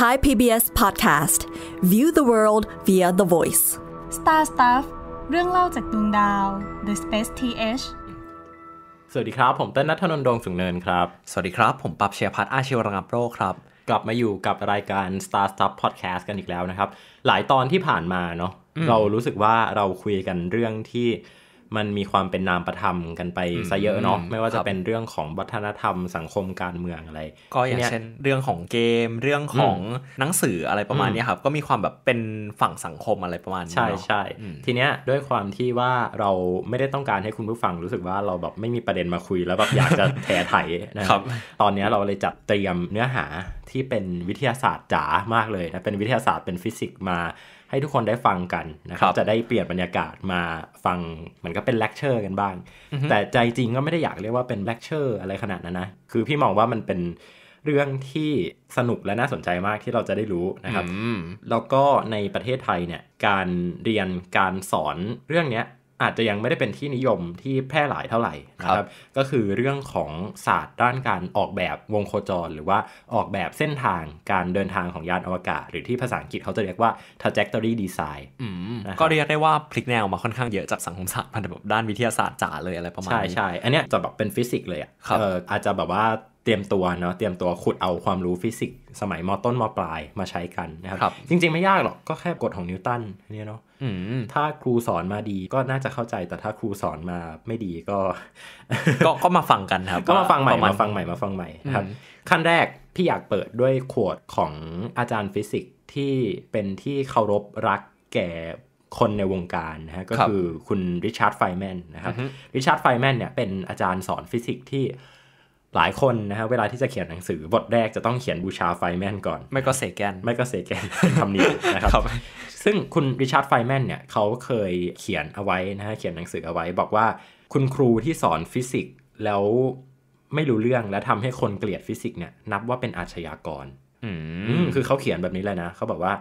Thai PBS Podcast View the world via the voice Star Stuff เรื่องเล่าจากดวงดาว The Space TH สวัสดีครับ ผมเต้นนัทนนท์ดวงสุงเนินครับ สวัสดีครับ ผมปับเชียพัฒอาชีวรังับโรครับ กลับมาอยู่กับรายการ Star Stuff Podcast กันอีกแล้วนะครับ หลายตอนที่ผ่านมาเนาะ เรารู้สึกว่าเราคุยกันเรื่องที่มันมีความเป็นนามประธรรมกันไปซะเยอะเนาะไม่ว่าจะเป็นเรื่องของวัฒนธรรม สังคมการเมืองอะไร ก็อย่างเช่นเรื่องของเกม เรื่องของหนังสืออะไรประมาณนี้ครับก็มีความแบบเป็นฝั่งสังคมอะไรประมาณนี้ใช่ใช่ ทีเนี้ยด้วยความที่ว่าเราไม่ได้ต้องการให้คุณผู้ฟังรู้สึกว่าเราแบบไม่มีประเด็นมาคุยแล้วแบบอยากจะแถไถนะครับตอนนี้เราเลยจัดเตรียมเนื้อหาที่เป็นวิทยาศาสตร์จ๋ามากเลยนะเป็นวิทยาศาสตร์เป็นฟิสิกส์มาให้ทุกคนได้ฟังกันนะครับ จะได้เปลี่ยนบรรยากาศมาฟังมันก็เป็นเลคเชอร์กันบ้าง แต่ใจจริงก็ไม่ได้อยากเรียกว่าเป็นเลคเชอร์อะไรขนาดนั้นนะคือพี่มองว่ามันเป็นเรื่องที่สนุกและน่าสนใจมากที่เราจะได้รู้นะครับแล้วก็ในประเทศไทยเนี่ยการเรียนการสอนเรื่องเนี้ยอาจจะยังไม่ได้เป็นที่นิยมที่แพร่หลายเท่าไหร่ครับก็คือเรื่องของศาสตร์ด้านการออกแบบวงโคจรหรือว่าออกแบบเส้นทางการเดินทางของยานอวกาศ หรือที่ภาษาอังกฤษเขาจะเรียกว่า trajectory design ก็เรียกได้ว่าพลิกแนวมาค่อนข้างเยอะจากสังคมศาสตร์มาแบบด้านวิทยาศาสตร์จ๋าเลยอะไรประมาณนี้ใช่ใช่อันเนี้ยจะแบบเป็นฟิสิกส์เลยอ่ะอาจจะแบบว่าเตรียมตัวเนาะเตรียมตัวขุดเอาความรู้ฟิสิกส์สมัยมต้นมปลายมาใช้กันนะครับรบจริง ๆ ไม่ยากหรอก ก็แค่กฎของนิวตันเนี่ยเนาะถ้าครูสอนมาดีก็น่าจะเข้าใจแต่ถ้าครูสอนมาไม่ดีก็ ก็ก็มาฟังกันครับ ก็มาฟังใหม่มาฟังใหม่มาฟังใหม่ครับ ขั้นแรก พี่อยากเปิดด้วยขวดของอาจารย์ฟิสิกส์ที่เป็นที่เคารพรักแก่คนในวงการนะฮะก็คือคุณริชาร์ดไฟแมนนะครับ ริชาร์ดไฟแมนเนี่ย เป็นอาจารย์สอนฟิสิกส์ที่หลายคนนะฮะเวลาที่จะเขียนหนังสือบทแรกจะต้องเขียนบูชาไฟแมนก่อนไม่ก็เสกแกน ไม่ก็เสกแกนคำนี้นะครับ ซึ่งคุณริชาร์ดไฟแมนเนี่ยเขาเคยเขียนเอาไว้นะฮะเขียนหนังสือเอาไว้ บอกว่าคุณครูที่สอนฟิสิกส์แล้วไม่รู้เรื่องและทำให้คนเกลียดฟิสิกส์เนี่ยนับว่าเป็นอาชญากรอืมคือเขาเขียนแบบนี้เลยนะเขาบอกว่า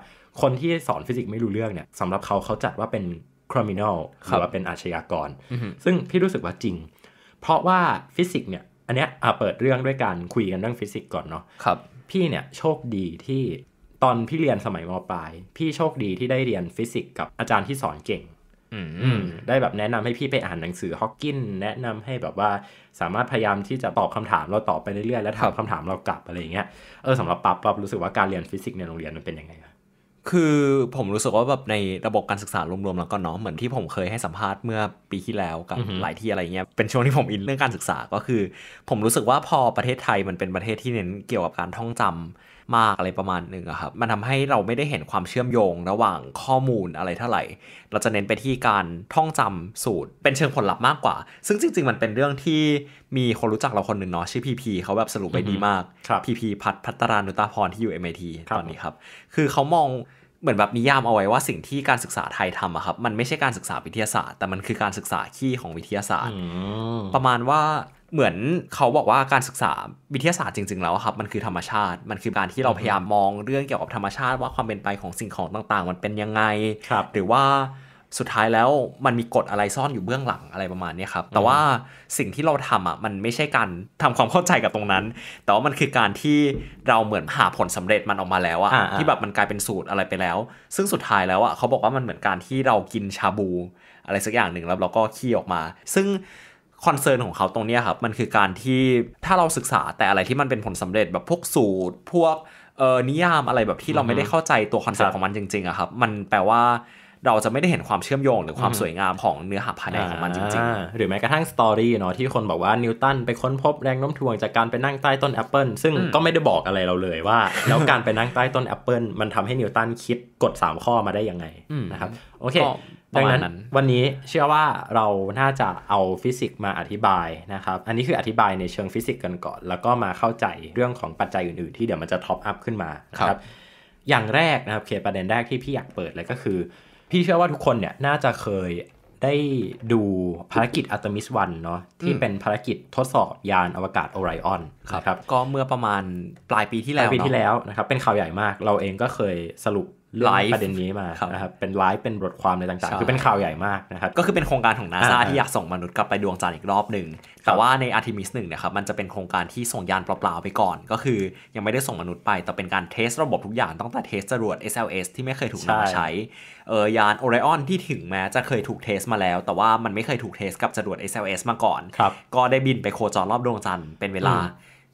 คนที่สอนฟิสิกส์ไม่รู้เรื่องเนี่ยสำหรับเขาเขาจัดว่าเป็น criminal หรือว่าเป็นอาชญากร ซึ่งพี่รู้สึกว่าจริง เพราะว่าฟิสิกส์เนี่ยอันเนี้ยอ่ะเปิดเรื่องด้วยการคุยกันเรื่องฟิสิกส์ก่อนเนาะครับพี่เนี่ย โชคดีที่ตอนพี่เรียนสมัยมปลายพี่โชคดีที่ได้เรียนฟิสิกส์กับอาจารย์ที่สอนเก่งได้แบบแนะนำให้พี่ไปอ่านหนังสือฮอกกินแนะนำให้แบบว่าสามารถพยายามที่จะตอบคำถามเราตอบไปเรื่อยๆแล้วถามคำถามเรากลับอะไรอย่างเงี้ยเออสำหรับปับปับรู้สึกว่าการเรียนฟิสิกส์ในโรงเรียนมันเป็นยังไงครับคือผมรู้สึกว่าแบบในระบบการศึกษารวม ๆแล้วก็เนาะเหมือนที่ผมเคยให้สัมภาษณ์เมื่อปีที่แล้วกับหลายที่อะไรเงี้ยเป็นช่วงที่ผมอินเรื่องการศึกษาก็คือ ผมรู้สึกว่าพอประเทศไทยมันเป็นประเทศที่เน้นเกี่ยวกับการท่องจำมากอะไรประมาณหนึ่งครับ มันทำให้เราไม่ได้เห็นความเชื่อมโยงระหว่างข้อมูลอะไรเท่าไหร่ เราจะเน้นไปที่การท่องจำสูตรเป็นเชิงผลลัพธ์มากกว่า ซึ่งจริงๆ มันเป็นเรื่องที่มีคนรู้จักเราคนหนึ่งเนาะชื่อพีพีเขาแบบสรุปไปดีมากพีพีพัฒพัตรานุตาพรที่อยู่ MIT ตอนนี้ครับ คือเขามองเหมือนแบบนิยามเอาไว้ว่าสิ่งที่การศึกษาไทยทำอะครับ มันไม่ใช่การศึกษาวิทยาศาสตร์ แต่มันคือการศึกษาขี้ของวิทยาศาสตร์ประมาณว่าเหมือนเขาบอกว่าการศึกษาวิทยาศาสตร์จริง ๆแล้วครับมันคือธรรมชาติ มันคือการที่เราพยายามมองเรื่องเกี่ยวกับธรรมชาติว่าความเป็นไปของสิ่งของต่าง ๆ มันเป็นยังไงรหรือว่าสุดท้ายแล้วมันมีกฎอะไรซ่อนอยู่เบื้องหลังอะไรประมาณนี้ครับแต่ว่าสิ่งที่เราทำอ่ะมันไม่ใช่การทำความเข้าใจกับตรงนั้นแต่ว่ามันคือการที่เราเหมือนหาผลสำเร็จมันออกมาแล้วอ่ะที่แบบมันกลายเป็นสูตรอะไรไปแล้ว ซึ่งสุดท้ายแล้วอ่ะเขาบอกว่ามันเหมือนการที่เรากินชาบูอะไรสักอย่างหนึ่งแล้วเราก็ขี้ออกมา ซึ่งคอนเซิร์นของเขาตรงนี้ครับ มันคือการที่ถ้าเราศึกษาแต่อะไรที่มันเป็นผลสำเร็จแบบพวกสูตรพวกเออนิยามอะไรแบบที่เราไม่ได้เข้าใจตัวคอนเซ็ปต์ของมันจริงๆอะครับ มันแปลว่าเราจะไม่ได้เห็นความเชื่อมโยง หรือความสวยงามของเนื้อหาภายในของมันจริงๆ หรือแม้กระทั่งสตอรี่เนาะที่คนบอกว่านิวตันไปค้นพบแรงโน้มถ่วงจากการไปนั่งใต้ต้นแอปเปิลซึ่งก็ไม่ได้บอกอะไรเราเลยว่าแล้วการไปนั่งใต้ต้นแอปเปิลมันทำให้นิวตันคิดกฎ3ข้อมาได้ยังไงนะครับโอเคดังนั้นวันนี้เชื่อว่าเราน่าจะเอาฟิสิกส์มาอธิบายนะครับ อันนี้คืออธิบายในเชิงฟิสิกส์กันก่อน แล้วก็มาเข้าใจเรื่องของปัจจัยอื่นๆที่เดี๋ยวมันจะท็อปอัพขึ้นมาครับอย่างแรกนะครับ เคประเด็นแรกที่พี่อยากเปิดเลยก็คือ พี่เชื่อว่าทุกคนเนี่ยน่าจะเคยได้ดูภารกิจอัตมิสวันเนาะที่เป็นภารกิจทดสอบยานอวกาศโอไรออนครับก็เมื่อประมาณปลายปีที่แล้วปลายปีที่แล้วนะครับเป็นข่าวใหญ่มาก เราเองก็เคยสรุปไลฟ์ประเด็นนี้มานะครับเป็นไลฟ์เป็นบทความอะไรต่างๆ คือเป็นข่าวใหญ่มากนะครับ ก็คือเป็นโครงการของนาซาที่อยากส่งมนุษย์กลับไปดวงจันทร์อีกรอบหนึ่งแต่ว่าในอาร์ติมิสหนึ่งเนี่ยครับมันจะเป็นโครงการที่ส่งยานเปล่าๆไปก่อน ก็คือยังไม่ได้ส่งมนุษย์ไป แต่เป็นการเทสระบบทุกอย่างตั้งแต่เทสจรวด SLS ที่ไม่เคยถูกนำมาใช้เออยานโอไรออนที่ถึงแม้จะเคยถูกเทสมาแล้วแต่ว่ามันไม่เคยถูกเทสกับจรวด SLS มาก่อน ก็ได้บินไปโคจรรอบดวงจันทร์เป็นเวลา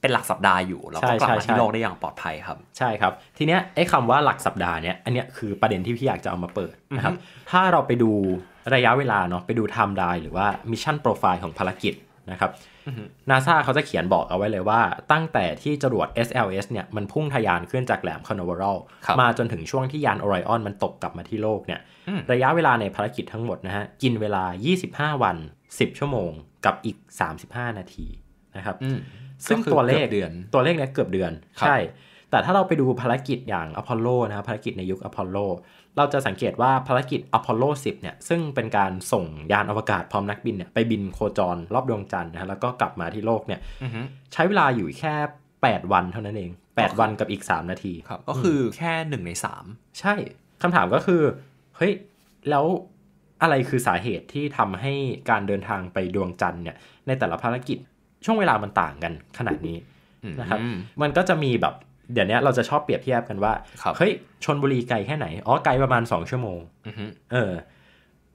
เป็นหลักสัปดาห์อยู่เราก็กลับมาที่โลกได้อย่างปลอดภัยครับ ใช่ครับ ทีเนี้ยไอ้คำว่าหลักสัปดาห์เนี้ยอันเนี้ยคือประเด็นที่พี่อยากจะเอามาเปิดนะครับถ้าเราไปดูระยะเวลาเนาะไปดูไทม์ไลน์หรือว่ามิชชั่นโปรไฟล์ของภารกิจนะครับนาซาเขาจะเขียนบอกเอาไว้เลยว่า ตั้งแต่ที่จรวด SLS เนี่ยมันพุ่งทะยานขึ้นจากแหลมคอนเวอรัลมาจนถึงช่วงที่ยานออริออนมันตกกลับมาที่โลกเนี่ยระยะเวลาในภารกิจทั้งหมดนะฮะกินเวลา 25 วัน 10 ชั่วโมงกับอีก 35 นาทีนะครับซึ่งตัวเลขเดือนตัวเลขเนี้ยเกือบเดือนใช่ แต่ถ้าเราไปดูภารกิจอย่างอพอลโลนะครับภารกิจในยุคอพอลโล เราจะสังเกตว่าภารกิจอพอลโล10 เนี่ย ซึ่งเป็นการส่งยานอวกาศพร้อมนักบินเนี่ย ไปบินโคจรรอบดวงจันทร์นะฮะแล้วก็กลับมาที่โลกเนี่ยใช้เวลาอยู่แค่ 8 วันเท่านั้นเอง 8 วันกับอีก 3 นาทีครับก็คือแค่ 1 ใน3ใช่คำถามก็คือเฮ้ยแล้วอะไรคือสาเหตุที่ทำให้การเดินทางไปดวงจันทร์เนี่ยในแต่ละภารกิจช่วงเวลามันต่างกัน ขนาดนี้นะครับ มันก็จะมีแบบเดี๋ยวนี้เราจะชอบเปรียบเทียบกันว่าเฮ้ยชนบุรีไกลแค่ไหนอ๋อไกลประมาณสองชั่วโมงเออ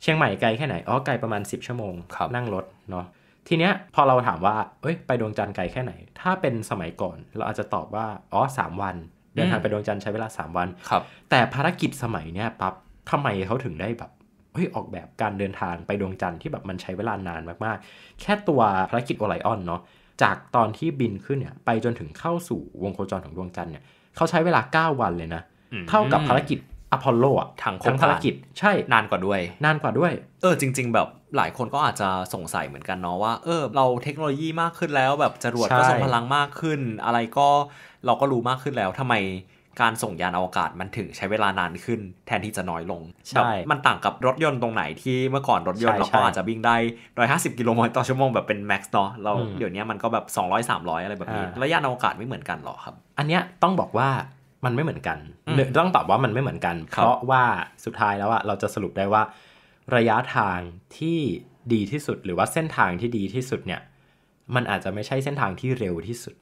เชียงใหม่ไกลแค่ไหนอ๋อไกลประมาณสิบชั่วโมง นั่งรถเนาะทีเนี้ยพอเราถามว่าเอ้ยไปดวงจันทร์ไกลแค่ไหน ถ้าเป็นสมัยก่อนเราอาจจะตอบว่าอ๋อสามวัน เดินทางไปดวงจันทร์ใช้เวลาสามวันแต่ภารกิจสมัยเนี้ยปั๊บทำไมเขาถึงได้แบบเฮ้ยออกแบบการเดินทางไปดวงจันทร์ที่แบบมันใช้เวลานานมากๆ แค่ตัวภารกิจโอไลออนเนาะจากตอนที่บินขึ้นเนี่ย ไปจนถึงเข้าสู่วงโคจรของดวงจันทร์เนี่ยเขาใช้เวลา 9 วันเลยนะ เท่ากับภารกิจอพอลโลอ่ะทางคงภารกิจใช่นานกว่าด้วย นานกว่าด้วย เออจริงๆ แบบหลายคนก็อาจจะสงสัยเหมือนกันเนาะว่าเออ เราเทคโนโลยีมากขึ้นแล้ว แบบจรวดก็ทรงพลังมากขึ้น อะไรก็เราก็รู้มากขึ้นแล้วทำไมการส่งยานอวกาศมันถึงใช้เวลานานขึ้น แทนที่จะน้อยลง ใช่ มันต่างกับรถยนต์ตรงไหนที่เมื่อก่อนรถยนต์เราก็อาจจะวิ่งได้150กิโลเมตรต่อชั่วโมงแบบเป็นแม็กซ์เนาะ เราเดี๋ยวนี้มันก็แบบ200 300อะไรแบบนี้ ระยะอวกาศไม่เหมือนกันหรอครับ อันเนี้ยต้องบอกว่ามันไม่เหมือนกัน ต้องตอบว่ามันไม่เหมือนกัน เพราะว่าสุดท้ายแล้วอะเราจะสรุปได้ว่า ระยะทางที่ดีที่สุดหรือว่าเส้นทางที่ดีที่สุดเนี่ย มันอาจจะไม่ใช่เส้นทางที่เร็วที่สุด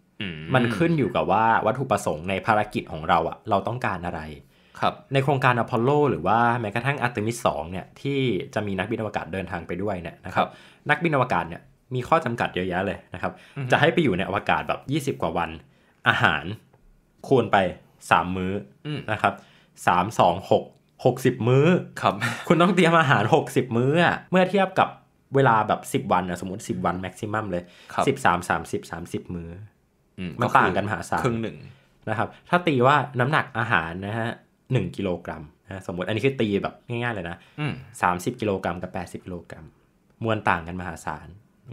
มันขึ้นอยู่กับว่าวัตถุประสงค์ในภารกิจของเราอะเราต้องการอะไร ครับในโครงการอพอลโลหรือว่าแม้กระทั่งอัตมิสสองเนี่ย ที่จะมีนักบินอวกาศเดินทางไปด้วยเนี่ยนะครับนักบินอวกาศเนี่ย มีข้อจำกัดเยอะแยะเลยนะครับ จะให้ไปอยู่ในอวกาศแบบ 20 กว่าวัน อาหารคูณไป 3 มื้อนะครับสามสองหกหกสิบมื้อครับ คุณต้องเตรียมอาหาร 60 มื้อ เมื่อเทียบกับเวลาแบบ 10 วันนะสมมติ 10 วันแม็กซิมัมเลย 13 30 30 มื้อมันต่างกันมหาศาลครึ่งหนึ่งนะครับถ้าตีว่าน้ำหนักอาหารนะฮะหนึ่งกิโลกรัมนะสมมติอันนี้คือตีแบบง่ายๆเลยนะสามสิบกิโลกรัมกับแปดสิบกิโลกรัม มวลต่างกันมหาศาล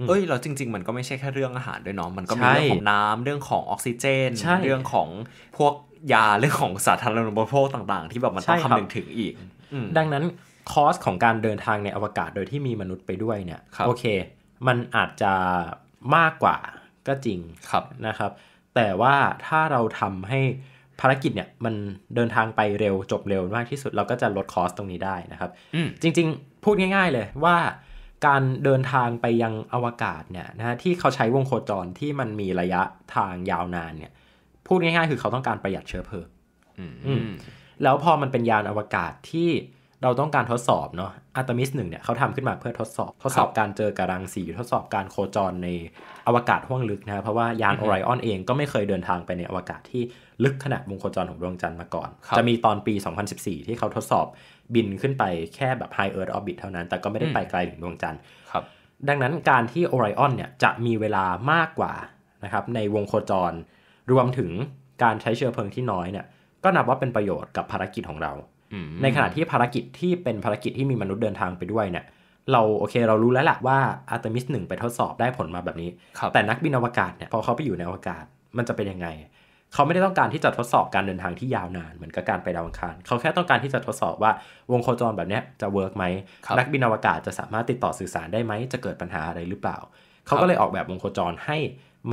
เอ้ยเราจริงๆ มันก็ไม่ใช่แค่เรื่องอาหารด้วยเนาะมันก็มีเรื่องของน้ำเรื่องของออกซิเจนเรื่องของพวกยาเรื่องของสาธารณูปโภคต่าง ๆ ที่แบบมันต้องคำนึงถึงอีก ดังนั้นคอสของการเดินทางในอวกาศโดยที่มีมนุษย์ไปด้วยเนี่ยโอเค มันอาจจะมากกว่าก็จริงครับนะครับ แต่ว่าถ้าเราทำให้ภารกิจเนี่ยมันเดินทางไปเร็วจบเร็วมากที่สุดเราก็จะลดคอสตรงนี้ได้นะครับจริง ๆ พูดง่าย ๆ เลยว่าการเดินทางไปยังอวกาศเนี่ยนะที่เขาใช้วงโครจรที่มันมีระยะทางยาวนานเนี่ยพูดง่าย ๆ คือเขาต้องการประหยัดเชื้อเพลิงแล้วพอมันเป็นยานอวกาศที่เราต้องการทดสอบเนาะอัตมิสหนึ่งเนี่ยเขาทำขึ้นมาเพื่อทดสอบ ทดสอบการเจอกระรังสีทดสอบการโคจรในอวกาศห้วงลึกนะเพราะว่ายานออริออนเองก็ไม่เคยเดินทางไปในอวกาศที่ลึกขนาดวงโคจรของดวงจันทร์มาก่อน จะมีตอนปี 2014 ที่เขาทดสอบบินขึ้นไปแค่แบบฮเอิร์ธออร์บิทเท่านั้นแต่ก็ไม่ได้ไปไกลถึงดวงจันทร์ครับ ดังนั้นการที่ออริออนเนี่ยจะมีเวลามากกว่านะครับในวงโคจร รวมถึงการใช้เชื้อเพลิงที่น้อยเนี่ยก็นับว่าเป็นประโยชน์กับภารกิจของเราในขณะที่ภารกิจที่เป็นภารกิจที่มีมนุษย์เดินทางไปด้วยเนี่ยเราโอเคเรารู้แล้วแหละว่าอาร์ตมิสหนึ่งไปทดสอบได้ผลมาแบบนี้ แต่นักบินอวกาศเนี่ยพอเขาไปอยู่ในอวกาศมันจะเป็นยังไง เขาไม่ได้ต้องการที่จะทดสอบการเดินทางที่ยาวนานเหมือนกับการไปดาวอังคารเขาแค่ต้องการที่จะทดสอบว่าวงโคจรแบบนี้จะเวิร์กไหมนักบินอวกาศจะสามารถติดต่อสื่อสารได้ไหมจะเกิดปัญหาอะไรหรือเปล่า เขาก็เลยออกแบบวงโคจรให้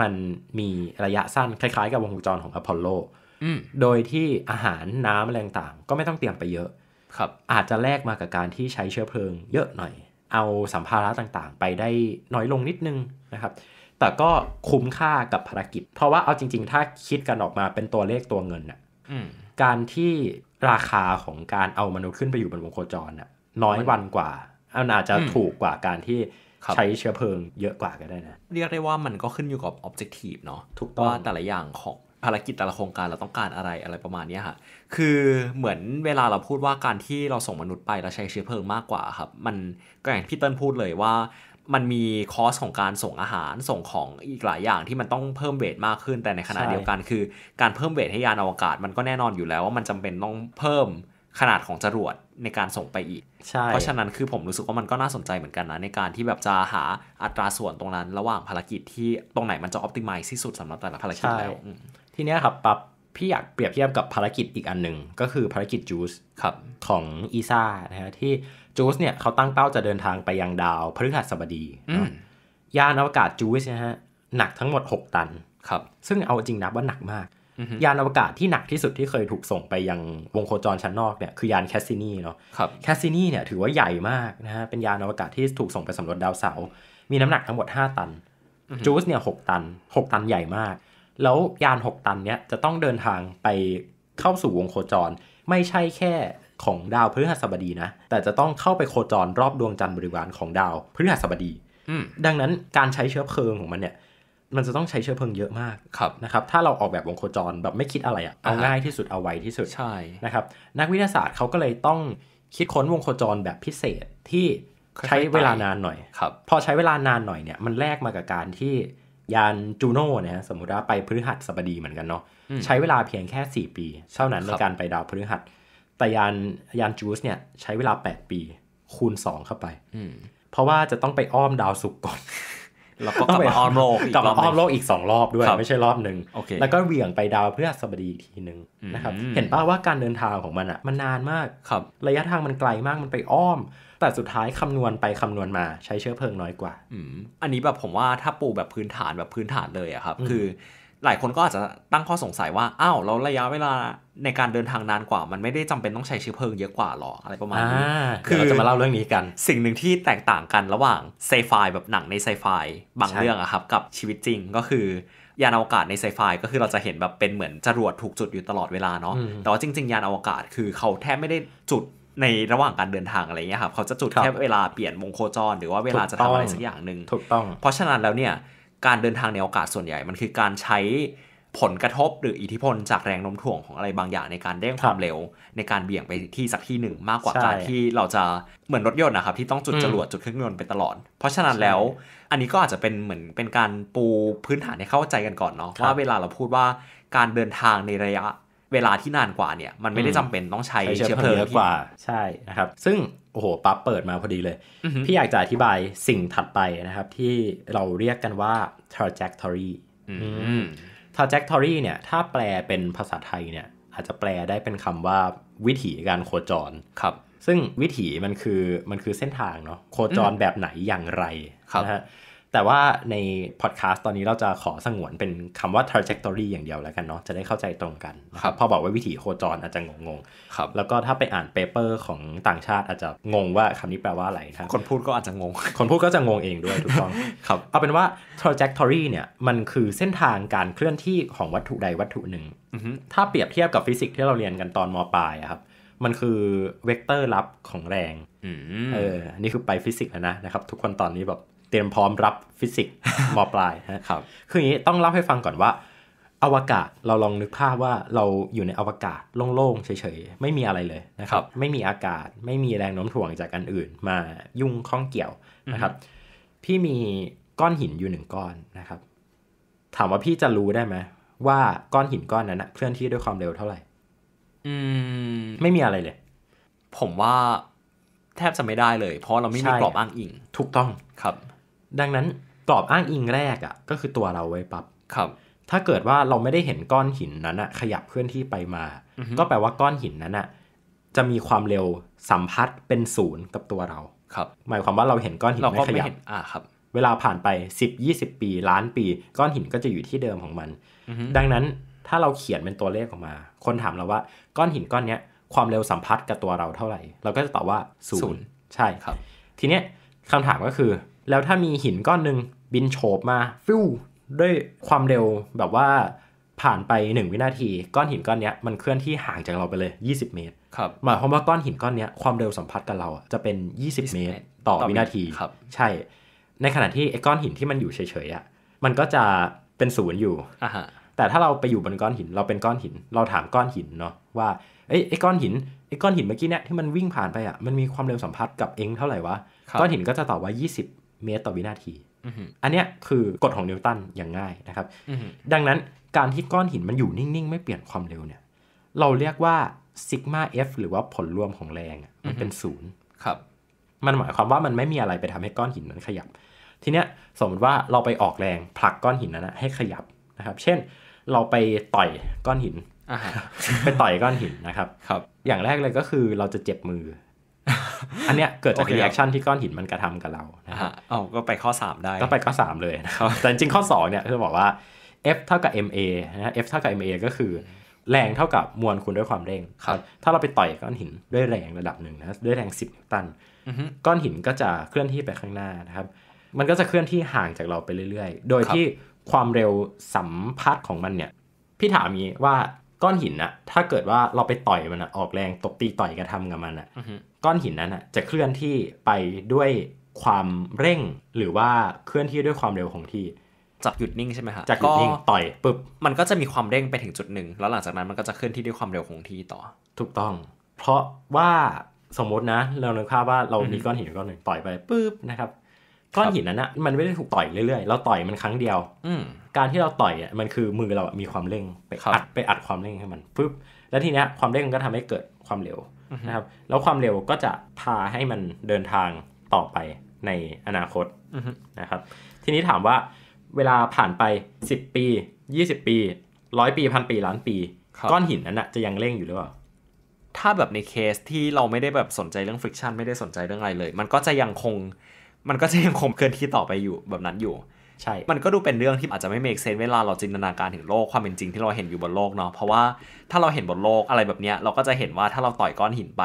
มันมีระยะสั้นคล้ายๆ กับวงโคจรของอพอลโลโดยที่อาหารน้ำอะไรต่างก็ไม่ต้องเตรียมไปเยอะครับ อาจจะแลกมากับการที่ใช้เชื้อเพลิงเยอะหน่อย เอาสัมภาระต่างๆ ไปได้น้อยลงนิดนึงนะครับ แต่ก็คุ้มค่ากับภารกิจ เพราะว่าเอาจริงๆ ถ้าคิดกันออกมาเป็นตัวเลขตัวเงินน่ะการที่ราคาของการเอามนุษย์ขึ้นไปอยู่บนวงโคจรน่ะน้อยวันกว่ามันอาจจะถูกกว่าการที่ใช้เชื้อเพลิง เยอะกว่าก็ได้นะเรียกได้ว่ามันก็ขึ้นอยู่กับออบเจกตีฟเนาะถูกต้องว่าแต่ละอย่างของภารกิจแต่ละโครงการเราต้องการอะไรอะไรประมาณนี้ค่ะคือเหมือนเวลาเราพูดว่าการที่เราส่งมนุษย์ไปแล้วใช้เชื้อเพลิงมากกว่าครับ มันก็อย่างพี่เติ้ลพูดเลยว่า มันมีคอสของการส่งอาหารส่งของอีกหลายอย่างที่มันต้องเพิ่มเวทมากขึ้น แต่ในขณะเดียวกันคือการเพิ่มเวทให้ยานอวกาศ มันก็แน่นอนอยู่แล้วว่ามันจำเป็นต้องเพิ่มขนาดของจรวดในการส่งไปอีก เพราะฉะนั้นคือผมรู้สึกว่ามันก็น่าสนใจเหมือนกันนะในการที่แบบจะหาอัตราส่วนตรงนั้นระหว่างภารกิจ ที่ตรงไหนมันจะออพติมัลที่สุดสำหรับแต่ละภารกิจแล้วทีเนี้ยครับปับพี่อยากเปรียบเทียบกับภารกิจอีกอันหนึ่ง ก็คือภารกิจจูสครับ ของอีซ่านะฮะที่จูสเนี่ย เขาตั้งเป้าจะเดินทางไปยังดาวพฤหัสบดียานอวกาศจูสนะฮะหนักทั้งหมด 6 ตันครับ ซึ่งเอาจริงนับว่าหนักมาก ยานอวกาศที่หนักที่สุดที่เคยถูกส่งไปยังวงโคจรชั้นนอกเนี่ยคือยานแคสซินีเนาะแคสซินีเนี่ยถือว่าใหญ่มากนะฮะเป็นยานอวกาศที่ถูกส่งไปสำรวจดาวเสาร์มีน้ำหนักทั้งหมด 5 ตันจูสเนี่ยหตัน 6 ตันใหญ่มากแล้วยาน6ตันเนี้ยจะต้องเดินทางไปเข้าสู่วงโคจรไม่ใช่แค่ของดาวพฤหัสบดีนะ แต่จะต้องเข้าไปโคจรรอบดวงจันทร์บริวารของดาวพฤหัสบดีดังนั้นการใช้เชื้อเพลิงของมันเนี่ย มันจะต้องใช้เชื้อเพลิงเยอะมากครับนะครับ ถ้าเราออกแบบวงโคจรแบบไม่คิดอะไรอะเอาง่ายที่สุดเอาไวที่สุดใช่นะครับ นักวิทยาศาสตร์เขาก็เลยต้องคิดค้นวงโคจรแบบพิเศษที่ใช้เวลานานหน่อยครับ พอใช้เวลานานหน่อยเนี่ย มันแลกมากับการที่ยานจูโน่นะฮะสมมติว่าไปพฤหัสบดีเหมือนกันเนาะใช้เวลาเพียงแค่ 4 ปีเท่านั้นในการไปดาวพฤหัสแต่ยานยานจูสเนี่ย ใช้เวลา8ปี คูณ2เข้าไปเพราะว่าจะต้องไปอ้อมดาวศุกร์ก่อน แล้วก็กลับมาอ้อมโลกกลับมาอ้อมโลกอีกสองรอบด้วยไม่ใช่รอบหนึ่งแล้วก็เหวี่ยงไปดาวพฤหัสบดีอีกทีหนึ่งนะครับ เห็นป่าว่าการเดินทางของมันอ่ะ มันนานมากระยะทางมันไกลมากมันไปอ้อมแต่สุดท้ายคำนวณไป คำนวณมาใช้เชื้อเพลิงน้อยกว่า อันนี้แบบผมว่าถ้าปูแบบพื้นฐานแบบพื้นฐานเลยอะครับ คือ หลายคนก็อาจจะตั้งข้อสงสัยว่าอ้าวเราระยะเวลาในการเดินทางนานกว่ามันไม่ได้จำเป็นต้องใช้เชื้อเพลิงเยอะกว่าหรออะไรประมาณนี้คือเราจะมาเล่าเรื่องนี้กัน สิ่งหนึ่งที่แตกต่างกันระหว่างไซไฟแบบหนังในไซไฟบางเรื่องอะครับ กับชีวิตจริง ก็คือยานอวกาศในไซไฟก็คือเราจะเห็นแบบเป็นเหมือนจรวดถูกจุดอยู่ตลอดเวลาเนาะแต่ว่าจริง ๆ ยานอวกาศคือเขาแทบไม่ได้จุดในระหว่างการเดินทางอะไรเงี้ยครับเขาจะจุดแค่เวลาเปลี่ยนวงโคจรหรือว่าเวลาจะทำอะไรสักอย่างหนึ่งถูกต้อง เพราะฉะนั้นแล้วเนี่ยการเดินทางในโอกาสส่วนใหญ่มันคือการใช้ผลกระทบ หรืออิทธิพลจากแรงโน้มถ่วงของอะไรบางอย่างในการเร่งความเร็ว ในการเบี่ยงไปที่สักที่หนึ่ง มากกว่าการที่เราจะเหมือนรถยนต์นะครับ ที่ต้องจุดจรวดจุดเครื่องยนต์ไปตลอด เพราะฉะนั้นแล้วอันนี้ก็อาจจะเป็นเหมือนเป็นการปูพื้นฐานให้เข้าใจกันก่อนเนาะว่าเวลาเราพูดว่าการเดินทางในระยะเวลาที่นานกว่าเนี่ย มันไม่ได้จำเป็นต้องใช้เชื้อเพลิงกว่าใช่นะครับ ซึ่ง โอ้โห ปั๊บเปิดมาพอดีเลย พี่อยากจะอธิบายสิ่งถัดไปนะครับ ที่เราเรียกกันว่า trajectory trajectory เนี่ยถ้าแปลเป็นภาษาไทยเนี่ย อาจจะแปลได้เป็นคำว่าวิถีการโคจรครับ ซึ่งวิถีมันคือมันคือเส้นทางเนาะโคจรแบบไหนอย่างไรนะฮะแต่ว่าในพอดแคสต์ตอนนี้เราจะขอสงวนเป็นคำว่า trajectory อย่างเดียวแล้วกันเนาะจะได้เข้าใจตรงกันครับพอบอกว่าวิถีโคจรอาจจะงงๆครับแล้วก็ถ้าไปอ่านเปเปอร์ของต่างชาติอาจจะงงว่าคำนี้แปลว่าอะไรนะคนพูดก็อาจจะงง คนพูดก็จะงงเองด้วยถูกต้องครับเอาเป็นว่า trajectory เนี่ยมันคือเส้นทางการเคลื่อนที่ของวัตถุใดวัตถุหนึ่งถ้าเปรียบเทียบกับฟิสิกส์ที่เราเรียนกันตอนมปลายครับมันคือเวกเตอร์ลับของแรงเอออันนี้คือไปฟิสิกส์แล้วนะนะครับ ทุกคนตอนนี้แบบเตรียมพร้อมรับ ฟิสิกส์มปลายครับคืออย่างนี้ต้องเล่าให้ฟังก่อนว่า อวกาศเราลองนึกภาพว่าเราอยู่ในอวกาศโล่งๆเฉยๆไม่มีอะไรเลยนะครับ ไม่มีอากาศไม่มีแรงโน้มถ่วงจากอันอื่น มายุ่งข้องเกี่ยวนะครับ พี่มีก้อนหินอยู่หนึ่งก้อนนะครับ ถามว่าพี่จะรู้ได้ไหมว่าก้อนหินก้อนนั้นเคลื่อนที่ด้วยความเร็วเท่าไหร่ อืม ไม่มีอะไรเลย ผมว่าแทบจะไม่ได้เลย เพราะเราไม่มีกรอบอ้างอิงถูกต้องครับดังนั้นกรอบอ้างอิงแรกอะ่ะ ก็คือตัวเราไว้ปับ๊บครับ ถ้าเกิดว่าเราไม่ได้เห็นก้อนหินนั้นอะขยับเคลื่อนที่ไปมา ก็แปลว่าก้อนหินนั้นอะจะมีความเร็วสัมพัทธ์เป็นศูนย์กับตัวเรา ครับ หมายความว่าเราเห็นก้อนหินไม่ขยับอ่าครับ เวลาผ่านไป 10 20ปี ล้านปี ก้อนหินก็จะอยู่ที่เดิมของมัน ดังนั้นถ้าเราเขียนเป็นตัวเลขออกมา คนถามเราว่าก้อนหินก้อนเนี้ย ความเร็วสัมพัทธ์กับตัวเราเท่าไหร่ เราก็จะตอบว่าศูนย์ใช่ครับ ทีเนี้ยคำถามก็คือแล้วถ้ามีหินก้อนหนึ่งบินโฉบมาฟิวด้วยความเร็วแบบว่าผ่านไป 1 วินาที ก้อนหินก้อนนี้มันเคลื่อนที่ห่างจากเราไปเลย 20 เมตรครับหมายความว่าก้อนหินก้อนนี้ความเร็วสัมผัสกับเราจะเป็น 20 เมตรต่อวินาทีครับใช่ ในขณะที่ไอ้ก้อนหินที่มันอยู่เฉยๆอ่ะมันก็จะเป็นศูนย์อยู่แต่ถ้าเราไปอยู่บนก้อนหินเราเป็นก้อนหินเราถามก้อนหินเนาะว่าไอ้ไอ้ก้อนหินไอ้ก้อนหินเมื่อกี้เนี่ยที่มันวิ่งผ่านไปอ่ะมันมีความเร็วสัมผัสกับเองเท่าไหร่วะก้อนหินก็จะตอบว่า 20เมตรต่อวินาที อันเนี้ยคือกฎของนิวตันอย่างง่ายนะครับ ดังนั้นการที่ก้อนหินมันอยู่นิ่งๆ ไม่เปลี่ยนความเร็วเนี่ย เราเรียกว่าซิกมาเอฟหรือว่าผลรวมของแรงมันเป็นศูนย์ครับ มันหมายความว่ามันไม่มีอะไรไปทำให้ก้อนหินนั้นขยับ ทีเนี้ยสมมติว่าเราไปออกแรงผลักก้อนหินนั้นให้ขยับนะครับ เช่นเราไปต่อยก้อนหินไปต่อยก้อนหินนะครับ ครับ อย่างแรกเลยก็คือเราจะเจ็บมืออันเนี้ยเกิดจากรีแอคชั่นที่ก้อนหินมันกระทำกับเรานะอ๋อก็ไปข้อ3 ได้ ก็ไปข้อ 3 เลยนะครับ แต่จริงข้อ2เนี่ยจะบอกว่า F เท่ากับ ma นะ F เท่ากับ ma ก็คือ แรงเท่ากับมวลคูณด้วยความเร่ง ครับ ถ้าเราไปต่อยก้อนหินด้วยแรงระดับหนึ่งนะด้วยแรง10นิวตัน ก้อนหินก็จะเคลื่อนที่ไปข้างหน้านะครับ มันก็จะเคลื่อนที่ห่างจากเราไปเรื่อย ๆ โดยที่ความเร็วสัมพัทธ์ของมันเนี่ยพี่ถามงี้ว่าก้อนหินนะถ้าเกิดว่าเราไปต่อยมันนะออกแรงตบตีต่อยกระทำกับมันนะก้อนหินนั้นนะจะเคลื่อนที่ไปด้วยความเร่ง หรือว่าเคลื่อนที่ด้วยความเร็วของที่จับหยุดนิ่งใช่ไหมคะจับหยุดนิ่ง ต่อยปุ๊บ มันก็จะมีความเร่งไปถึงจุดหนึ่ง แล้วหลังจากนั้นมันก็จะเคลื่อนที่ด้วยความเร็วคงที่ต่อ ถูกต้อง เพราะว่าสมมตินะ เรานึกภาพว่าเรามีก้อนหินก้อนหนึ่งต่อยไปปุ๊บนะครับ ก้อนหินนั้นนะมันไม่ได้ถูกต่อยเรื่อยๆ เราต่อยมันครั้งเดียว อืการที่เราต่อยอ่ะมันคือมือเรามีความเร่งไปอัดไปอัดความเร่งให้มันปุ๊บแล้วทีเนี้ยความเร่งก็ทำให้เกิดความเร็วนะครับ แล้วความเร็วก็จะพาให้มันเดินทางต่อไปในอนาคตนะครับ ทีนี้ถามว่าเวลาผ่านไป 10 ปี 20 ปีร้อยปีพันปีล้านปี ก้อนหินนั้นนะจะยังเร่งอยู่หรือเปล่า ถ้าแบบในเคสที่เราไม่ได้แบบสนใจเรื่องฟริกชันไม่ได้สนใจเรื่องอะไรเลย มันก็จะยังคงมันก็จะยังคงเคลื่อนที่ต่อไปอยู่แบบนั้นอยู่ใช่ มันก็ดูเป็นเรื่องที่อาจจะไม่เมกเซนเวลาเราจินตนาการถึงโลกความเป็นจริงที่เราเห็นอยู่บนโลกเนาะ เพราะว่าถ้าเราเห็นบนโลกอะไรแบบเนี้ยเราก็จะเห็นว่าถ้าเราต่อยก้อนหินไป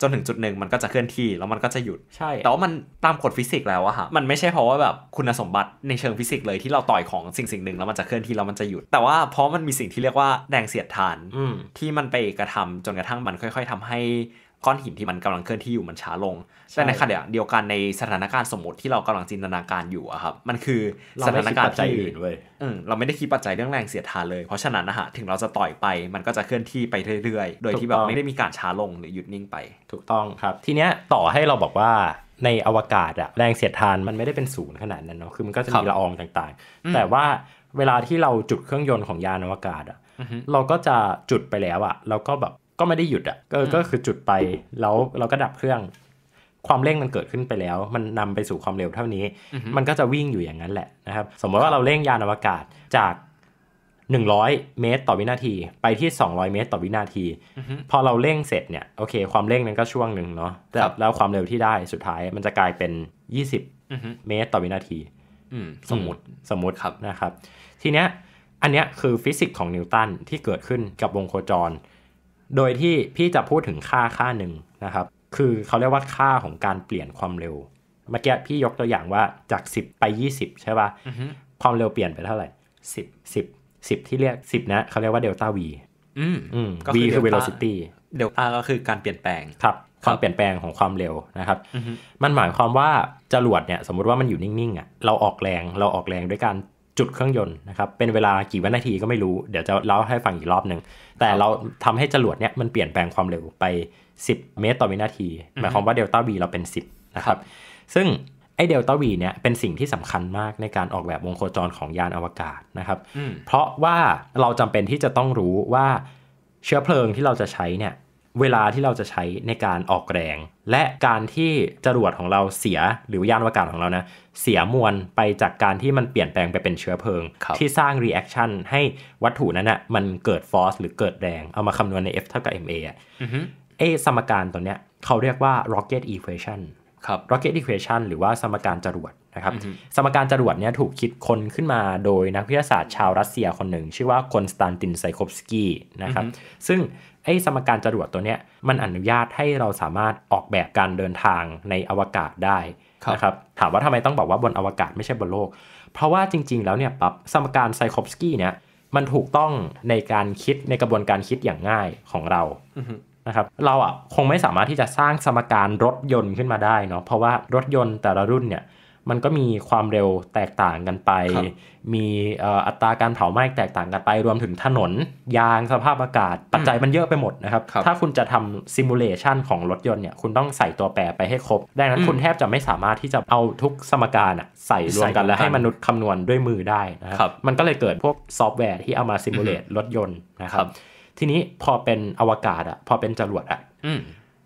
จนถึงจุดหนึ่งมันก็จะเคลื่อนที่แล้วมันก็จะหยุด ใช่ แต่ว่ามันตามกฎฟิสิกส์แล้วอะฮะ มันไม่ใช่เพราะว่าแบบคุณสมบัติในเชิงฟิสิกส์เลยที่เราต่อยของสิ่งสิ่งหนึ่งแล้วมันจะเคลื่อนที่แล้วมันจะหยุด แต่ว่าเพราะมันมีสิ่งที่เรียกว่าแรงเสียดทานที่มันไปกระทำจนกระทั่งมันค่อย ๆทำใหก้อนหินที่มันกำลังเคลื่อนที่อยู่มันช้าลงแต่ในขณะเดียวกันในสถานการณ์สมมติที่เรากำลังจินตนาการอยู่อะครับ มันคือสถานการณ์ที่อื่นเว้ยเราไม่ได้คิดปัจจัยเรื่องแรงเสียดทานเลย เพราะฉะนั้นนะฮะถึงเราจะต่อยไป มันก็จะเคลื่อนที่ไปเรื่อยๆ โดยที่แบบไม่ได้มีการช้าลงหรือหยุดนิ่งไป ถูกต้อง ครับ ทีเนี้ยต่อให้เราบอกว่าในอวกาศอะแรงเสียดทานมันไม่ได้เป็นศูนย์ขนาดนั้นเนาะ คือมันก็จะมีละอองต่างๆ แต่ว่าเวลาที่เราจุดเครื่องยนต์ของยานอวกาศอะเราก็จะจุดไปแล้วอะเราก็แบบก็ไม่ได้หยุดอะ่ะก็ก็คือจุดไปแล้วเราก็ดับเครื่องความเร่งมันเกิดขึ้นไปแล้ว มันนำไปสู่ความเร็วเท่านี้ มันก็จะวิ่งอยู่อย่างนั้นแหละนะครับ สมมติว่าเราเร่งยานอวกาศจาก 100 เมตรต่อวินาที ไปที่ 200 เมตรต่อวินาที พอเราเร่งเสร็จเนี่ยโอเค ความเร่งนั้นก็ช่วงหนึ่งเนาะแต่แล้วความเร็วที่ได้สุดท้ายมันจะกลายเป็น 20เมตรต่อวินาทีสมมติสมมติครับนะครับ ทีเนี้ยอันเนี้ยคือฟิสิกส์ของนิวตันที่เกิดขึ้นกับวงโคจรโดยที่พี่จะพูดถึงค่าค่าหนึ่งนะครับคือเขาเรียกว่าค่าของการเปลี่ยนความเร็ว เมื่อกี้พี่ยกตัวอย่างว่าจาก 10 ไป 20 ใช่ปะ่ะความเร็วเปลี่ยนไปเท่าไหร่ 10 10 10 ที่เรียก 10นะเขาเรียกว่าเดลต้าวีอืมวีคือ velocity เดลต้าก็คือการเปลี่ยนแปลงครับความเปลี่ยนแปลงของความเร็วนะครับมันหมายความว่าจรวดเนี่ยสมมติว่ามันอยู่นิ่งๆอ่ะเราออกแรงเราออกแรงด้วยการจุดเครื่องยนต์นะครับ เป็นเวลากี่วินาทีก็ไม่รู้ เดี๋ยวจะเล่าให้ฟังอีกรอบหนึ่ง แต่เราทำให้จรวดเนี่ยมันเปลี่ยนแปลงความเร็วไป 10 เมตรต่อวินาที หมายความว่าเดลต้าวีเราเป็น 10 นะครับ ซึ่งไอเดลต้าวีเนี่ยเป็นสิ่งที่สำคัญมากในการออกแบบวงโคจรของยานอวกาศนะครับ เพราะว่าเราจำเป็นที่จะต้องรู้ว่าเชื้อเพลิงที่เราจะใช้เนี่ยเวลาที่เราจะใช้ในการออกแรง และการที่จรวดของเราเสียหรือยานอวกาศของเรานะเสียมวลไปจากการที่มันเปลี่ยนแปลงไปเป็นเชื้อเพลิง ที่สร้างรีแอคชั่นให้วัตถุนั้นะ่ะมันเกิดฟอสหรือเกิดแรง เอามาคำนวณใน F เท่ากับ ma อ่ะเอสมการตัวเนี้ยเขาเรียกว่า rocket equation ครับ rocket equation หรือว่าสมการจรวดนะครับสมการจรวดเนี้ยถูกคิดค้นขึ้นมาโดยนักวิทยาศาสตร์ชาวรัสเซียคนหนึ่ง ชื่อว่าคอนสแตนตินไซคอฟสกี้นะครับซึ่งไอ้สมการจรวดตัวเนี้ยมันอนุญาตให้เราสามารถออกแบบการเดินทางในอวกาศได้นะครับถามว่าทำไมต้องบอกว่าบนอวกาศไม่ใช่บนโลก เพราะว่าจริง ๆ แล้วเนี่ยปั๊บสมการไซคอฟสกี้เนี่ยมันถูกต้องในการคิดในกระบวนการคิดอย่างง่ายของเรานะครับเราอ่ะคงไม่สามารถที่จะสร้างสมการรถยนต์ขึ้นมาได้เนาะเพราะว่ารถยนต์แต่ละรุ่นเนี่ยมันก็มีความเร็วแตกต่างกันไป มีอัตราการเผาไหม้แตกต่างกันไป รวมถึงถนน ยางสภาพอากาศปัจจัยมันเยอะไปหมดนะครับรบถ้าคุณจะทำซิมูเลชันของรถยนต์เนี่ย คุณต้องใส่ตัวแปรไปให้ครบ ดังนั้นคุณแทบจะไม่สามารถที่จะเอาทุกสมการอะใส่รวมกันแล้วให้มนุษย์คำนวณด้วยมือได้นะครับรบมันก็เลยเกิดพวกซอฟต์แวร์ที่เอามาซิมูเลตรถยนต์นะครับ ทีนี้พอเป็นอวกาศอะพอเป็นจรวดอะ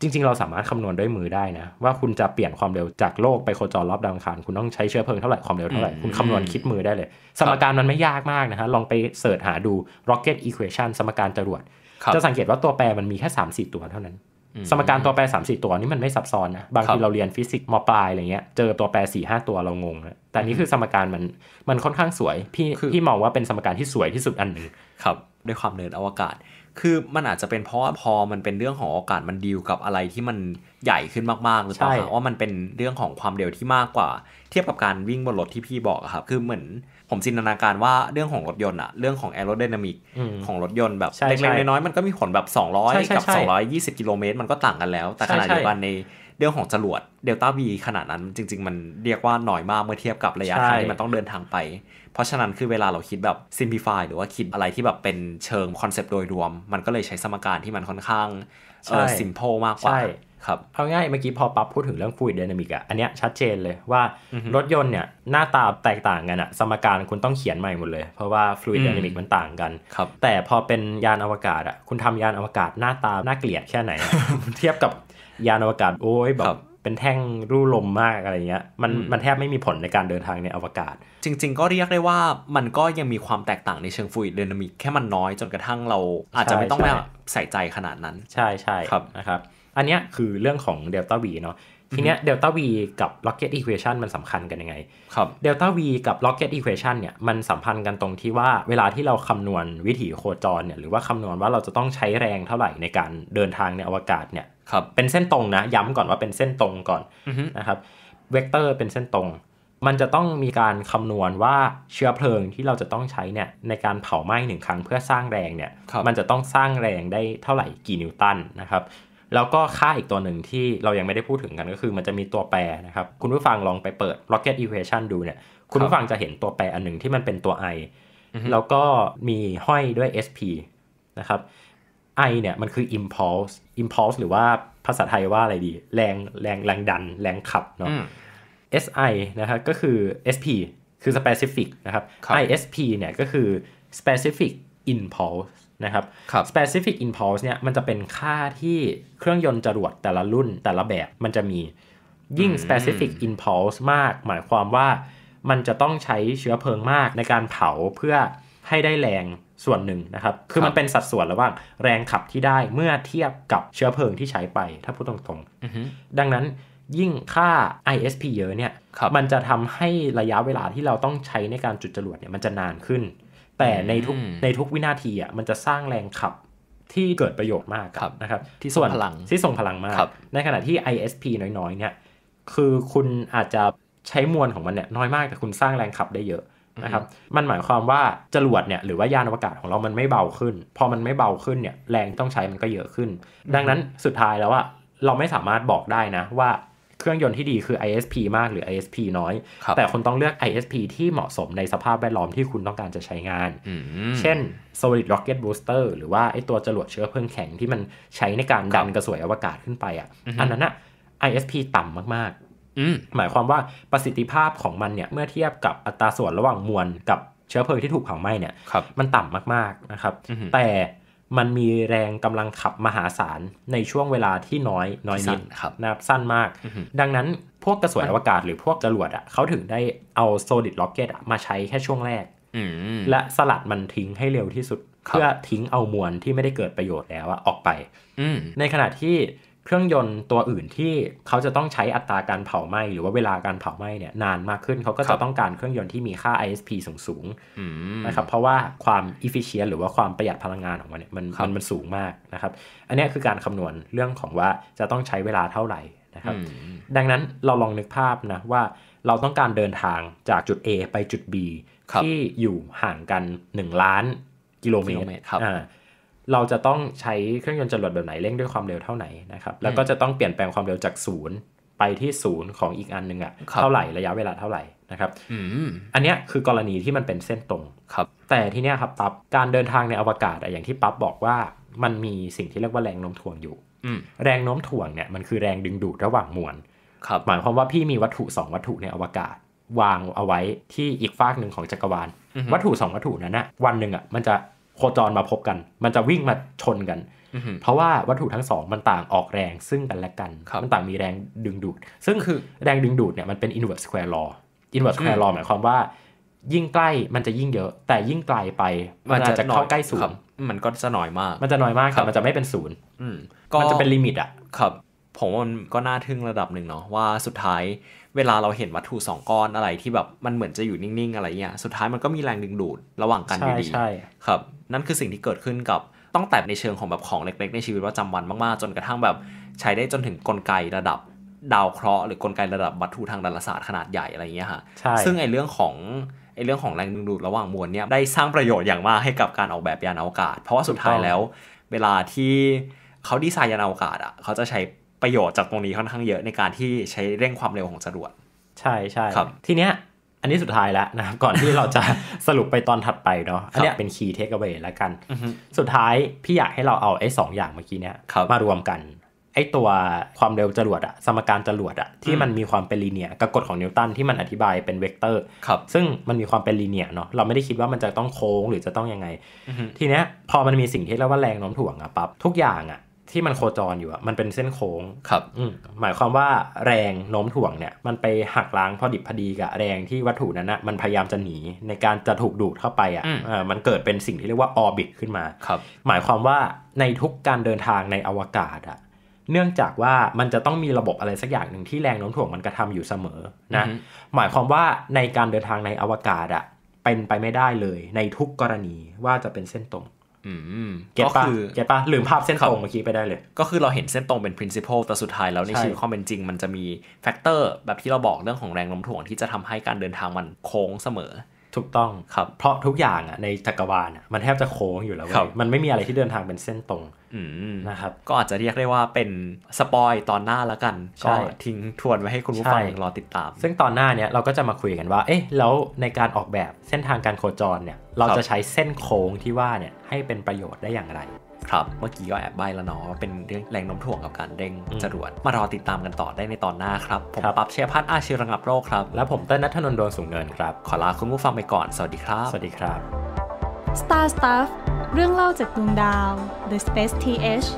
จริง ๆ เราสามารถคำนวณด้วยมือได้นะ ว่าคุณจะเปลี่ยนความเร็วจากโลกไปโคจรรอบดาวอังคารคุณต้องใช้เชื้อเพลิงเท่าไหร่ ความเร็วเท่าไหร่ คุณคำนวณคิดมือได้เลย สมการมันไม่ยากมากนะฮะ ลองไปเสิร์ชหาดู rocket equation สมการจรวดจะสังเกตว่าตัวแปรมันมีแค่3าสี่ตัวเท่านั้น สมการตัวแปร3าสี่ตัวนี่มันไม่ซับซ้อนนะบางทีเราเรียนฟิสิกส์มปลายอะไรเงี้ยเจอตัวแปร4ี่ห้าตัวเรางงแแต่นี่คือสมการมันมันค่อนข้างสวยพี่พี่มองว่าเป็นสมการที่สวยที่สุดอันหนึ่งครับด้วยความเนินอวกาศคือมันอาจจะเป็นเพราะว่าพอมันเป็นเรื่องของโอกาสมันดีลกับอะไรที่มันใหญ่ขึ้นมากๆหรือเปล่าว่ามันเป็นเรื่องของความเร็วที่มากกว่า เทียบกับการวิ่งบนรถที่พี่บอกครับคือเหมือนผมจินตนาการว่าเรื่องของรถยนต์อะเรื่องของแอโรไดนามิก ของรถยนต์แบบเล็กๆน้อยๆมันก็มีผลแบบ200กับ220กิโลเมตรมันก็ต่างกันแล้ว แต่ขาดเดียวกันในเรื่องของจรวดเดลต้าวีขนาดนั้นจริง ๆมันเรียกว่าน้อยมากเมื่อเทียบกับระยะทางที่มันต้องเดินทางไปเพราะฉะนั้นคือเวลาเราคิดแบบซิมพิฟายหรือว่าคิดอะไรที่แบบเป็นเชิงคอนเซปต์โดยรวม มันก็เลยใช้สมการที่มันค่อนข้างเออโพ m มากกว่าครับเราง่ายเมื่อกี้พอปั๊บพูดถึงเรื่องฟลูอิดเดนามิกอะอันเนี้ยชัดเจนเลยว่ารถยนต์เนี่ยหน้าตาแตกต่างกันอะสมการคุณต้องเขียนใหม่หมดเลยเพราะว่าฟลูอิดเดนามิกมันต่างกันแต่พอเป็นยานอวกาศอะคุณทำยานอวกาศหน้าตาน่าเกลียดแค่ไหนเทียบกับยานอวกาศโอ้ยแบบเป็นแท่งรูลมมากอะไรเงี้ยมันมันแทบไม่มีผลในการเดินทางในอวกาศ จริงๆก็เรียกได้ว่ามันก็ยังมีความแตกต่างในเชิงฟลูอดเดนามิกแค่มันน้อยจนกระทั่งเราอาจจะไม่ต้องไปใส่ใจขนาดนั้นใช่ใช่ครับนะครับอันนี้คือเรื่องของเดลต้าวีเนาะทีเนี้ยเดลต้าวีกับ Rocket Equation มันสำคัญกันยังไง ครับเดลต้าวีกับ Rocket Equation เนี่ย มันสัมพันธ์กันตรงที่ว่าเวลาที่เราคำนวณวิถีโคจรเนี่ย หรือว่าคำนวณว่าเราจะต้องใช้แรงเท่าไหร่ในการเดินทางในอวกาศเนี่ยครับเป็นเส้นตรงนะ ย้ำก่อนว่าเป็นเส้นตรงก่อนนะครับเวกเตอร์เป็นเส้นตรง มันจะต้องมีการคำนวณว่าเชื้อเพลิงที่เราจะต้องใช้เนี่ยในการเผาไหม้หนึ่งครั้ง เพื่อสร้างแรงเนี่ยมันจะต้องสร้างแรงได้เท่าไหร่กี่นิวตันนะครับแล้วก็ค่าอีกตัวหนึ่งที่เรายังไม่ได้พูดถึงกันก็คือมันจะมีตัวแปรนะครับ คุณผู้ฟังลองไปเปิด rocket equation ดูเนี่ย คุณผู้ฟังจะเห็นตัวแปรอันหนึ่งที่มันเป็นตัว i แล้วก็มีห้อยด้วย sp นะครับ i เนี่ยมันคือ impulse impulse หรือว่าภาษาไทยว่าอะไรดี แรงแรงแรงดันแรงขับเนาะ si นะครับก็คือ sp คือ specific นะครับ isp เนี่ยก็คือ specific impulse นะครับ specific impulse เนี่ยมันจะเป็นค่าที่เครื่องยนต์จรวดแต่ละรุ่นแต่ละแบบมันจะมียิ่ง specific impulse มากหมายความว่ามันจะต้องใช้เชื้อเพลิงมากในการเผาเพื่อให้ได้แรงส่วนหนึ่งนะครับคือมันเป็นสัดส่วนระหว่างแรงขับที่ได้เมื่อเทียบกับเชื้อเพลิงที่ใช้ไปถ้าพูดตรงๆ ดังนั้นยิ่งค่า ISP เยอะเนี่ยมันจะทำให้ระยะเวลาที่เราต้องใช้ในการจุดจรวดเนี่ยมันจะนานขึ้นแต่ในทุกในทุกวินาทีอ่ะมันจะสร้างแรงขับที่เกิดประโยชน์มากครับนะครับ ที่ส่วนพลังที่ส่งพลังมากในขณะที่ ISP น้อยๆเนี่ยคือคุณอาจจะใช้มวลของมันเนี่ยน้อยมากแต่คุณสร้างแรงขับได้เยอะนะครับ มันหมายความว่าจรวดเนี่ยหรือว่ายานอวกาศของเรามันไม่เบาขึ้น พอมันไม่เบาขึ้นเนี่ยแรงต้องใช้มันก็เยอะขึ้น ดังนั้นสุดท้ายแล้วอะเราไม่สามารถบอกได้นะว่าเครื่องยนต์ที่ดีคือ ISP มากหรือ ISP น้อย แต่คนต้องเลือก ISP ที่เหมาะสมในสภาพแวดล้อมที่คุณต้องการจะใช้งาน เช่น solid rocket booster หรือว่าไอตัวจรวดเชื้อเพลิงแข็งที่มันใช้ในการดันกระสวยอวกาศขึ้นไปอ่ะอันนั้นอ่ะ ISP ต่ำมากๆ หมายความว่าประสิทธิภาพของมันเนี่ยเมื่อเทียบกับอัตราส่วนระหว่างมวลกับเชื้อเพลิงที่ถูกเผาไหม้เนี่ยมันต่ำมาก ๆ นะครับแต่มันมีแรงกำลังขับมหาศาล ในช่วงเวลาที่น้อย น้อยนิดครับนะสั้นมาก ดังนั้นพวกกระสวยอวกาศหรือพวกจรวดอ่ะเขาถึงได้เอาโซลิดล็อกเก็ตมาใช้แค่ช่วงแรก และสลัดมันทิ้งให้เร็วที่สุด เพื่อทิ้งเอามวลที่ไม่ได้เกิดประโยชน์แล้วออกไป ในขณะที่เครื่องยนต์ตัวอื่นที่เขาจะต้องใช้อัตราการเผาไหม้หรือว่าเวลาการเผาไหม้เนี่ยนานมากขึ้นเขาก็จะต้องการเครื่องยนต์ที่มีค่า ISP สูงสูงนะครับเพราะว่าความ efficient หรือว่าความประหยัดพลังงานของมันเนี่ยมันมันมันสูงมากนะครับอันนี้คือการคำนวณเรื่องของว่าจะต้องใช้เวลาเท่าไหร่นะครับ ดังนั้นเราลองนึกภาพนะว่าเราต้องการเดินทางจากจุด A ไปจุด B ที่อยู่ห่างกัน1ล้านกิโลเมตรอ่าเราจะต้องใช้เครื่องยนต์จรวดแบบไหนเร่งด้วยความเร็วเท่าไหร่นะครับแล้วก็จะต้องเปลี่ยนแปลงความเร็วจากศูนย์ไปที่ศูนย์ของอีกอันหนึ่งอะเท่าไหร่ระยะเวลาเท่าไหร่นะครับอันนี้คือกรณีที่มันเป็นเส้นตรงครับ แต่ที่เนี้ยครับปั๊บการเดินทางในอวกาศอย่างที่ปั๊บบอกว่า มันมีสิ่งที่เรียกว่าแรงโน้มถ่วงอยู่แรงโน้มถ่วงเนี่ยมันคือแรงดึงดูดระหว่างมวลครับ หมายความว่าพี่มีวัตถุ2วัตถุในอวกาศ วางเอาไว้ที่อีกฟากหนึ่งของจักรวาล วัตถุ2วัตถุนั้นนะวันหนึ่งอ่ะมันจะโคจรมาพบกัน มันจะวิ่งมาชนกันเพราะว่าวัตถุทั้งสองมันต่างออกแรงซึ่งกันและกัน มันต่างมีแรงดึงดูด ซึ่งคือแรงดึงดูดเนี่ยมันเป็น inverse square law inverse square law หมายความว่า ยิ่งใกล้มันจะยิ่งเยอะ แต่ยิ่งไกลไปมันจะเข้าใกล้ศูนย์มันก็จะน้อยมาก มันจะน้อยมากครับ มันจะไม่เป็นศูนย์มันจะเป็นลิมิตอ่ะครับผมว่ามันก็น่าทึ่งระดับหนึ่งเนาะว่าสุดท้ายเวลาเราเห็นวัตถุสองก้อนอะไรที่แบบมันเหมือนจะอยู่นิ่งๆอะไรเงี้ยสุดท้ายมันก็มีแรงดึงดูดระหว่างกันอยู่ดีครับ นั่นคือสิ่งที่เกิดขึ้นกับต้องแต่ในเชิงของแบบของเล็กๆ ในชีวิตประจำวันมาก ๆ จนกระทั่งแบบใช้ได้จนถึงกลไกระดับดาวเคราะห์หรือกลไกระดับวัตถุทางดาราศาสตร์ขนาดใหญ่อะไรเงี้ยฮะใช่ซึ่งไอเรื่องของไอเรื่องของแรงดึงดูดระหว่างมวลเนี่ยได้สร้างประโยชน์อย่างมากให้กับการออกแบบยานอวกาศ เพราะว่าสุดท้ายแล้วเวลาที่เขาดีไซน์ยานอวกาศอ่ะเขาจะใช้ประโยชน์จากตรงนี้ค่อนข้างเยอะในการที่ใช้เร่งความเร็วของจรวด ใช่ใช่ครับ ทีเนี้ย อันนี้สุดท้ายแล้วนะครับก่อนที่เราจะสรุปไปตอนถัดไปเนาะ อันนี้เป็นคีย์เทคเอาไว้แล้วกัน สุดท้ายพี่อยากให้เราเอาไอ้สองอย่างเมื่อกี้เนี้ยมารวมกัน ไอ้ตัวความเร็วจรวดอะสมการจรวดอะที่มันมีความเป็นลีเนียกับกฎของนิวตันที่มันอธิบายเป็นเวกเตอร์ ครับ ซึ่งมันมีความเป็นลีเนียเนาะ เราไม่ได้คิดว่ามันจะต้องโค้งหรือจะต้องยังไงทีเนี้ยพอมันมีสิ่งที่เรียกว่าแรงโน้มถ่วงอะปั๊บทุกอย่างอะที่มันโคจรอยู่อะมันเป็นเส้นโค้ง ครับหมายความว่าแรงโน้มถ่วงเนี่ย มันไปหักล้างพอดิบพอดีกับแรงที่วัตถุนั้นอะมันพยายามจะหนีในการจะถูกดูดเข้าไปอะะมันเกิดเป็นสิ่งที่เรียกว่าออร์บิทขึ้นมา ครับ หมายความว่าในทุกการเดินทางในอวกาศอะเนื่องจากว่ามันจะต้องมีระบบอะไรสักอย่างหนึ่งที่แรงโน้มถ่วงมันกระทาอยู่เสมอนะ หมายความว่าในการเดินทางในอวกาศอะ เป็นไปไม่ได้เลย ในทุกกรณีว่าจะเป็นเส้นตรงเก็ตปะเก็ตปะลืมภาพเส้นตรงเมื่อกี้ไปได้เลย ก็คือเราเห็นเส้นตรงเป็น principle แต่สุดท้ายแล้วในชีวิตความเป็นจริงมันจะมี factor แบบที่เราบอกเรื่องของแรงโน้มถ่วงที่จะทำให้การเดินทางมันโค้งเสมอถูกต้องครับเพราะทุกอย่างอ่ะในจักรวาลมันแทบจะโค้งอยู่แล้วเว้ยมันไม่มีอะไรที่เดินทางเป็นเส้นตรงนะครับก็อาจจะเรียกได้ว่าเป็นสปอยตอนหน้าแล้วกันก็ทิ้งทวนไว้ให้คุณผู้ฟังรอติดตาม ซึ่งตอนหน้าเนี้ยเราก็จะมาคุยกันว่าเอ๊ะแล้วในการออกแบบเส้นทางการโคจรเนี่ยเราจะใช้เส้นโค้งที่ว่าเนี่ยให้เป็นประโยชน์ได้อย่างไรครับ เมื่อกี้ก็แอบใบแล้วเนาะว่าเป็นเรื่องแรงโน้มถ่วงกับการเร่งจรวดมารอติดตามกันต่อได้ในตอนหน้าครับ ผมปั๊บเชียพัฒน์อาชีระงับโรคครับ และผมเต้นนัทนนท์ดวงสูงเนินครับ ขอลาคุณผู้ฟังไปก่อนสวัสดีครับสวัสดีครับ Star Stuff เรื่องเล่าจากดวงดาว The Space TH